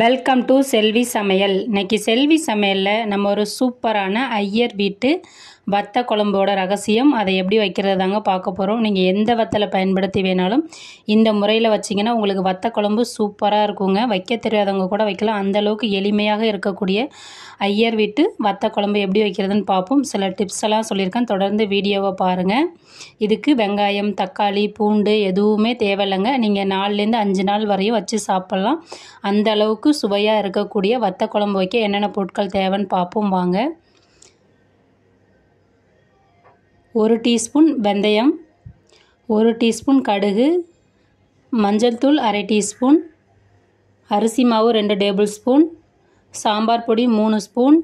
welcome to செல்வி சமையல் இன்றைக்கி செல்வி சமையலில் நம்ம ஒரு சூப்பரான ஐயர் வீட்டு வத்த குழம்போட ரகசியம் அதை எப்படி வைக்கிறது தாங்க பார்க்க போகிறோம் நீங்கள் எந்த வத்தலை பயன்படுத்தி வேணாலும் இந்த முறையில் வச்சிங்கன்னா உங்களுக்கு வத்த குழம்பு சூப்பராக இருக்குங்க வைக்க தெரியாதவங்க கூட வைக்கலாம் அந்தளவுக்கு எளிமையாக இருக்கக்கூடிய ஐயர் வீட்டு வத்த குழம்பு எப்படி வைக்கிறதுன்னு பார்ப்போம் சில டிப்ஸ் எல்லாம் சொல்லியிருக்கேன் தொடர்ந்து வீடியோவை பாருங்கள் இதுக்கு வெங்காயம் தக்காளி பூண்டு எதுவுமே தேவையில்லைங்க நீங்கள் நாலுலேருந்து அஞ்சு நாள் வரையும் வச்சு சாப்பிட்லாம் அந்த அளவு அளவுக்கு சுவையாக இருக்கக்கூடிய வத்த குழம்பு வைக்க என்னென்ன பொருட்கள் தேவைன்னு பார்ப்போம் வாங்க ஒரு டீஸ்பூன் வெந்தயம் ஒரு டீஸ்பூன் கடுகு மஞ்சள் தூள் அரை டீஸ்பூன் அரிசி மாவு ரெண்டு டேபிள் ஸ்பூன் சாம்பார் பொடி மூணு ஸ்பூன்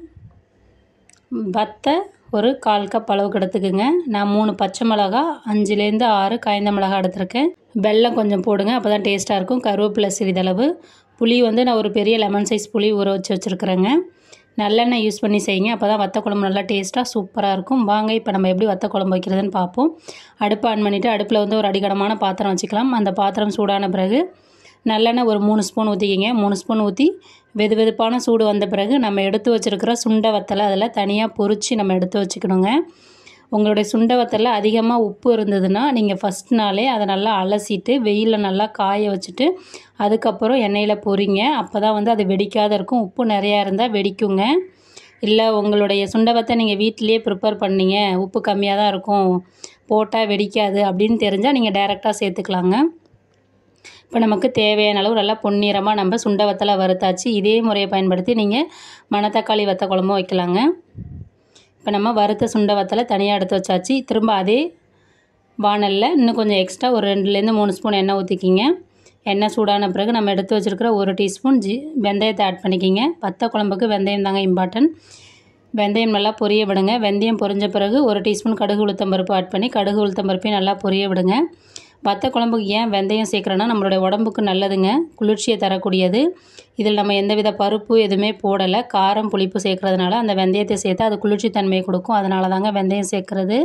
வத்த ஒரு கால் கப் அளவுக்கு எடுத்துக்கோங்க நான் மூணு பச்சை மிளகா அஞ்சுலேருந்து ஆறு காய்ந்த மிளகா எடுத்திருக்கேன் வெள்ளம் கொஞ்சம் போடுங்க அப்போ தான் டேஸ்ட்டாக இருக்கும் கருவேப்பிலை சிறிதளவு புளி வந்து நான் ஒரு பெரிய லெமன் சைஸ் புளி ஊற வச்சு வச்சுருக்குறேங்க நல்லெண்ணெய் யூஸ் பண்ணி செய்யுங்க அப்போ தான் வத்த குழம்பு நல்லா டேஸ்ட்டாக சூப்பராக இருக்கும் வாங்க இப்போ நம்ம எப்படி வத்த குழம்பு வைக்கிறதுன்னு பார்ப்போம் அடுப்பு ஆன் பண்ணிவிட்டு அடுப்பில் வந்து ஒரு அடிக்கடமான பாத்திரம் வச்சுக்கலாம் அந்த பாத்திரம் சூடான பிறகு நல்லெண்ணெய் ஒரு மூணு ஸ்பூன் ஊற்றிக்கிங்க மூணு ஸ்பூன் ஊற்றி வெது வெதுப்பான சூடு வந்த பிறகு நம்ம எடுத்து வச்சுருக்கிற சுண்டை வத்தலை அதில் தனியாக பொறிச்சு நம்ம எடுத்து வச்சுக்கணுங்க உங்களுடைய சுண்டவத்தில் அதிகமாக உப்பு இருந்ததுன்னா நீங்கள் ஃபஸ்ட் நாளே அதை நல்லா அலசிட்டு வெயிலில் நல்லா காய வச்சுட்டு அதுக்கப்புறம் எண்ணெயில் பொறிங்க அப்போ தான் வந்து அது வெடிக்காத இருக்கும் உப்பு நிறையா இருந்தால் வெடிக்குங்க இல்லை உங்களுடைய சுண்டவத்தை நீங்கள் வீட்டிலேயே ப்ரிப்பேர் பண்ணீங்க உப்பு கம்மியாக தான் இருக்கும் போட்டால் வெடிக்காது அப்படின்னு தெரிஞ்சால் நீங்கள் டைரெக்டாக சேர்த்துக்கலாங்க இப்போ நமக்கு தேவையான அளவு நல்லா பொன்னிறமாக நம்ம சுண்டவத்தில் வறுத்தாச்சு இதே முறையை பயன்படுத்தி நீங்கள் மணத்தக்காளி வத்த குழம்பும் வைக்கலாங்க இப்போ நம்ம வறுத்த சுண்டை வத்தலை தனியாக எடுத்து வச்சாச்சு திரும்ப அதே வானலில் இன்னும் கொஞ்சம் எக்ஸ்ட்ரா ஒரு ரெண்டுலேருந்து மூணு ஸ்பூன் எண்ணெய் ஊற்றிக்கிங்க எண்ணெய் சூடான பிறகு நம்ம எடுத்து வச்சுருக்கிற ஒரு டீஸ்பூன் ஜி வெந்தயத்தை ஆட் பண்ணிக்கிங்க பத்த குழம்புக்கு வெந்தயம் தாங்க இம்பார்ட்டன்ட் வெந்தயம் நல்லா பொரிய விடுங்க வெந்தயம் பொரிஞ்ச பிறகு ஒரு டீஸ்பூன் கடுகு உளுத்தம்பருப்பு ஆட் பண்ணி கடுகு உளுத்தம்பருப்பையும் நல்லா பொரிய விடுங்க வத்த குழம்புக்கு ஏன் வெந்தயம் சேர்க்குறோன்னா நம்மளுடைய உடம்புக்கு நல்லதுங்க குளிர்ச்சியை தரக்கூடியது இதில் நம்ம எந்தவித பருப்பு எதுவுமே போடலை காரம் புளிப்பு சேர்க்குறதுனால அந்த வெந்தயத்தை சேர்த்து அது குளிர்ச்சி தன்மையை கொடுக்கும் அதனால தாங்க வெந்தயம் சேர்க்குறது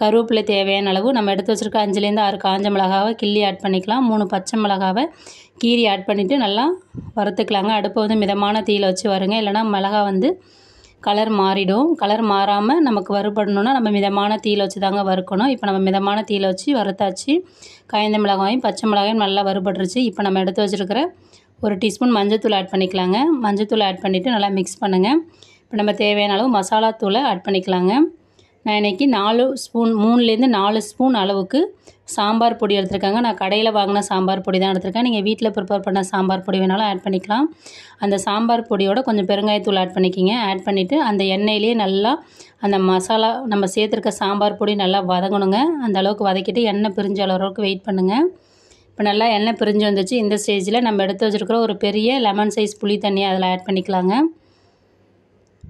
கருவேப்பிலை தேவையான அளவு நம்ம எடுத்து வச்சுருக்க அஞ்சுலேருந்து ஆறு காஞ்ச மிளகாவை கிள்ளி ஆட் பண்ணிக்கலாம் மூணு பச்சை மிளகாவை கீரி ஆட் பண்ணிவிட்டு நல்லா வறுத்துக்கலாங்க அடுப்பை வந்து மிதமான தீயில் வச்சு வருங்க இல்லைனா மிளகா வந்து கலர் மாறிடும் கலர் மாறாமல் நமக்கு வறுபடணுன்னா நம்ம மிதமான தீயில் வச்சு தாங்க வறுக்கணும் இப்போ நம்ம மிதமான தீயில் வச்சு வறுத்தாச்சு காய்ந்த மிளகாயும் பச்சை மிளகாயும் நல்லா வறுபட்டுருச்சு இப்போ நம்ம எடுத்து வச்சுருக்கிற ஒரு டீஸ்பூன் மஞ்சத்தூள் ஆட் பண்ணிக்கலாங்க மஞ்சத்தூள் ஆட் பண்ணிவிட்டு நல்லா மிக்ஸ் பண்ணுங்கள் இப்போ நம்ம தேவையான அளவு மசாலாத்தூளை ஆட் பண்ணிக்கலாங்க நான் இன்றைக்கி நாலு ஸ்பூன் மூணுலேருந்து நாலு ஸ்பூன் அளவுக்கு சாம்பார் பொடி எடுத்திருக்காங்க நான் கடையில் வாங்கின சாம்பார் பொடி தான் எடுத்திருக்கேன் நீங்கள் வீட்டில் ப்ரிப்பேர் பண்ண சாம்பார் பொடி வேணாலும் ஆட் பண்ணிக்கலாம் அந்த சாம்பார் பொடியோட கொஞ்சம் பெருங்காயத்தூள் ஆட் பண்ணிக்கிங்க ஆட் பண்ணிவிட்டு அந்த எண்ணெயிலேயே நல்லா அந்த மசாலா நம்ம சேர்த்துருக்க சாம்பார் பொடி நல்லா வதங்கணுங்க அந்த அளவுக்கு வதக்கிட்டு எண்ணெய் பிரிஞ்ச அளவுக்கு வெயிட் பண்ணுங்கள் இப்போ நல்லா எண்ணெய் பிரிஞ்சு வந்துச்சு இந்த ஸ்டேஜில் நம்ம எடுத்து வச்சுருக்கிற ஒரு பெரிய லெமன் சைஸ் புளி தண்ணியை அதில் ஆட் பண்ணிக்கலாங்க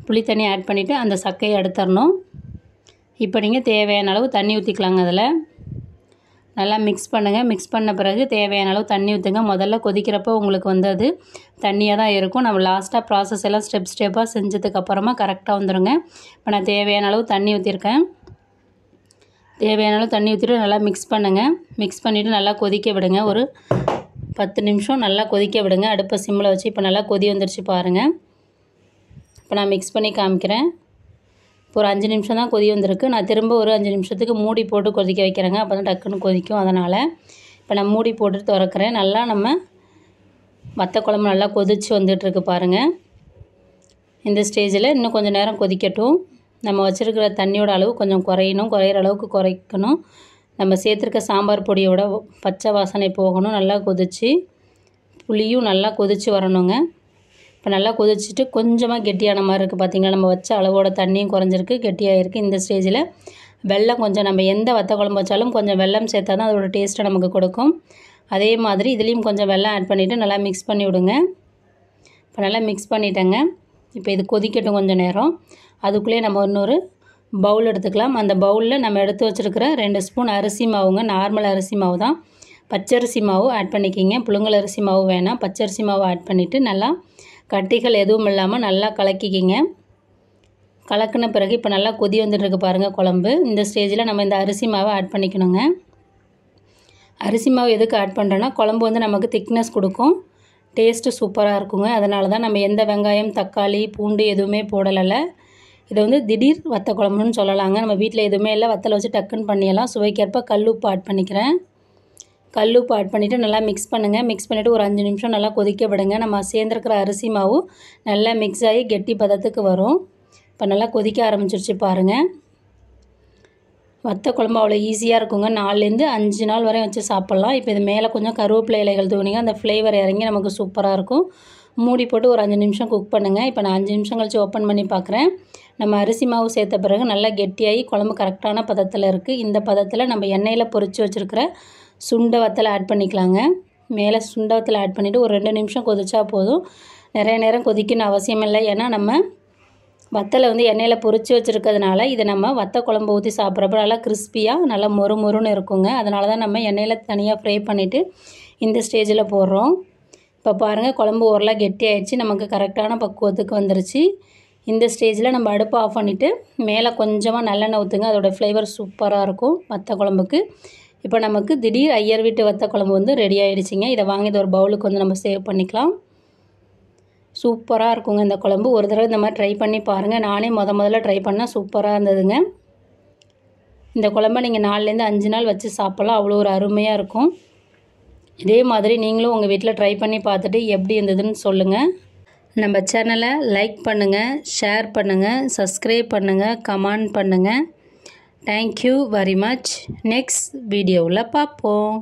புளி தண்ணி ஆட் பண்ணிவிட்டு அந்த சக்கையை எடுத்துடணும் இப்போ நீங்கள் தேவையான அளவு தண்ணி ஊற்றிக்கலாங்க அதில் நல்லா மிக்ஸ் பண்ணுங்கள் மிக்ஸ் பண்ண பிறகு தேவையான அளவு தண்ணி ஊற்றுங்க முதல்ல கொதிக்கிறப்போ உங்களுக்கு வந்து அது தண்ணியாக தான் இருக்கும் நம்ம லாஸ்ட்டாக ப்ராசஸ் எல்லாம் ஸ்டெப் ஸ்டெப்பாக செஞ்சதுக்கப்புறமா கரெக்டாக வந்துடுங்க இப்போ நான் தேவையான அளவு தண்ணி ஊற்றிருக்கேன் தேவையான அளவு தண்ணி ஊற்றிட்டு நல்லா மிக்ஸ் பண்ணுங்கள் மிக்ஸ் பண்ணிவிட்டு நல்லா கொதிக்க விடுங்க ஒரு பத்து நிமிஷம் நல்லா கொதிக்க விடுங்க அடுப்பை சிம்மில் வச்சு இப்போ நல்லா கொதி வந்துருச்சு பாருங்கள் இப்போ நான் மிக்ஸ் பண்ணி காமிக்கிறேன் இப்போ ஒரு அஞ்சு நிமிஷம் தான் கொதி வந்திருக்கு நான் திரும்ப ஒரு அஞ்சு நிமிஷத்துக்கு மூடி போட்டு கொதிக்க வைக்கிறேங்க அப்போ தான் டக்குன்னு கொதிக்கும் அதனால் இப்போ நான் மூடி போட்டு திறக்கிறேன் நல்லா நம்ம வத்த குழம்பு நல்லா கொதித்து வந்துட்டுருக்கு பாருங்கள் இந்த ஸ்டேஜில் இன்னும் கொஞ்சம் நேரம் கொதிக்கட்டும் நம்ம வச்சுருக்கிற தண்ணியோட அளவு கொஞ்சம் குறையணும் குறையிற அளவுக்கு குறைக்கணும் நம்ம சேர்த்துருக்க சாம்பார் பொடியோட பச்சை வாசனை போகணும் நல்லா கொதித்து புளியும் நல்லா கொதித்து வரணுங்க இப்போ நல்லா கொதிச்சுட்டு கொஞ்சமாக கெட்டியான மாதிரி இருக்குது பார்த்திங்களா நம்ம வச்ச அளவோட தண்ணியும் குறைஞ்சிருக்கு கெட்டியாக இருக்குது இந்த ஸ்டேஜில் வெள்ளம் கொஞ்சம் நம்ம எந்த வத்த குழம்பு வச்சாலும் கொஞ்சம் வெள்ளம் சேர்த்தா தான் அதோடய டேஸ்ட்டை நமக்கு கொடுக்கும் அதே மாதிரி இதுலேயும் கொஞ்சம் வெள்ளம் ஆட் பண்ணிவிட்டு நல்லா மிக்ஸ் பண்ணி விடுங்க இப்போ நல்லா மிக்ஸ் பண்ணிட்டேங்க இப்போ இது கொதிக்கட்டும் கொஞ்சம் நேரம் அதுக்குள்ளேயே நம்ம இன்னொரு பவுல் எடுத்துக்கலாம் அந்த பவுலில் நம்ம எடுத்து வச்சுருக்கிற ரெண்டு ஸ்பூன் அரிசி மாவுங்க நார்மல் அரிசி மாவு தான் பச்சரிசி மாவு ஆட் பண்ணிக்கிங்க புழுங்கல் அரிசி மாவு வேணாம் பச்சரிசி மாவு ஆட் பண்ணிவிட்டு நல்லா கட்டிகள் எதுவும் இல்லாமல் நல்லா கலக்கிக்கிங்க கலக்கின பிறகு இப்போ நல்லா கொதி வந்துட்டுருக்கு பாருங்கள் குழம்பு இந்த ஸ்டேஜில் நம்ம இந்த அரிசி மாவை ஆட் பண்ணிக்கணுங்க அரிசி மாவு எதுக்கு ஆட் பண்ணுறோன்னா குழம்பு வந்து நமக்கு திக்னஸ் கொடுக்கும் டேஸ்ட்டு சூப்பராக இருக்குங்க அதனால தான் நம்ம எந்த வெங்காயம் தக்காளி பூண்டு எதுவுமே போடலை இதை வந்து திடீர் வத்த குழம்புன்னு சொல்லலாங்க நம்ம வீட்டில் எதுவுமே இல்லை வத்தலை வச்சு டக்குன்னு பண்ணிடலாம் சுவைக்கேற்ப கல் உப்பு ஆட் பண்ணிக்கிறேன் கல் உப்பு ஆட் பண்ணிவிட்டு நல்லா மிக்ஸ் பண்ணுங்கள் மிக்ஸ் பண்ணிவிட்டு ஒரு அஞ்சு நிமிஷம் நல்லா கொதிக்க விடுங்க நம்ம சேர்ந்துருக்கிற அரிசி மாவு நல்லா மிக்ஸ் ஆகி கெட்டி பதத்துக்கு வரும் இப்போ நல்லா கொதிக்க ஆரம்பிச்சிருச்சு பாருங்கள் வத்த குழம்பு அவ்வளோ ஈஸியாக இருக்குங்க நாலுலேருந்து அஞ்சு நாள் வரையும் வச்சு சாப்பிட்லாம் இப்போ இது மேலே கொஞ்சம் கருவேப்பிலை இலைகள் தூணிங்க அந்த ஃப்ளேவர் இறங்கி நமக்கு சூப்பராக இருக்கும் மூடி போட்டு ஒரு அஞ்சு நிமிஷம் குக் பண்ணுங்கள் இப்போ நான் அஞ்சு நிமிஷம் கழிச்சு ஓப்பன் பண்ணி பார்க்குறேன் நம்ம அரிசி மாவு சேர்த்த பிறகு நல்லா கெட்டியாகி குழம்பு கரெக்டான பதத்தில் இருக்குது இந்த பதத்தில் நம்ம எண்ணெயில் பொறிச்சு வச்சுருக்கிற சுண்டை வத்தல் ஆட் பண்ணிக்கலாங்க மேலே சுண்ட வத்தல் ஆட் பண்ணிவிட்டு ஒரு ரெண்டு நிமிஷம் கொதிச்சா போதும் நிறைய நேரம் கொதிக்கணும் அவசியம் இல்லை ஏன்னா நம்ம வத்தலை வந்து எண்ணெயில் பொறிச்சு வச்சுருக்கிறதுனால இதை நம்ம வத்த குழம்பு ஊற்றி சாப்பிட்றப்ப நல்லா கிறிஸ்பியாக நல்லா மொறு மொறுன்னு இருக்குங்க அதனால தான் நம்ம எண்ணெயில் தனியாக ஃப்ரை பண்ணிவிட்டு இந்த ஸ்டேஜில் போடுறோம் இப்போ பாருங்கள் குழம்பு ஓரளவு கெட்டி ஆயிடுச்சு நமக்கு கரெக்டான பக்குவத்துக்கு வந்துருச்சு இந்த ஸ்டேஜில் நம்ம அடுப்பு ஆஃப் பண்ணிவிட்டு மேலே கொஞ்சமாக நல்லெண்ணெய் ஊற்றுங்க அதோடய ஃப்ளேவர் சூப்பராக இருக்கும் வத்த குழம்புக்கு இப்போ நமக்கு திடீர் ஐயர் வீட்டு வத்த குழம்பு வந்து ரெடி ஆகிடுச்சிங்க இதை வாங்கி இதை ஒரு பவுலுக்கு வந்து நம்ம சேவ் பண்ணிக்கலாம் சூப்பராக இருக்குங்க இந்த குழம்பு ஒரு தடவை இந்த மாதிரி ட்ரை பண்ணி பாருங்கள் நானே முத முதல்ல ட்ரை பண்ணால் சூப்பராக இருந்ததுங்க இந்த குழம்ப நீங்கள் நாலுலேருந்து அஞ்சு நாள் வச்சு சாப்பிட்லாம் அவ்வளோ ஒரு அருமையாக இருக்கும் இதே மாதிரி நீங்களும் உங்கள் வீட்டில் ட்ரை பண்ணி பார்த்துட்டு எப்படி இருந்ததுன்னு சொல்லுங்கள் நம்ம சேனலை லைக் பண்ணுங்கள் ஷேர் பண்ணுங்கள் சப்ஸ்கிரைப் பண்ணுங்கள் கமெண்ட் பண்ணுங்கள் தேங்க்யூ வெரி மச் நெக்ஸ்ட் வீடியோவில் பார்ப்போம்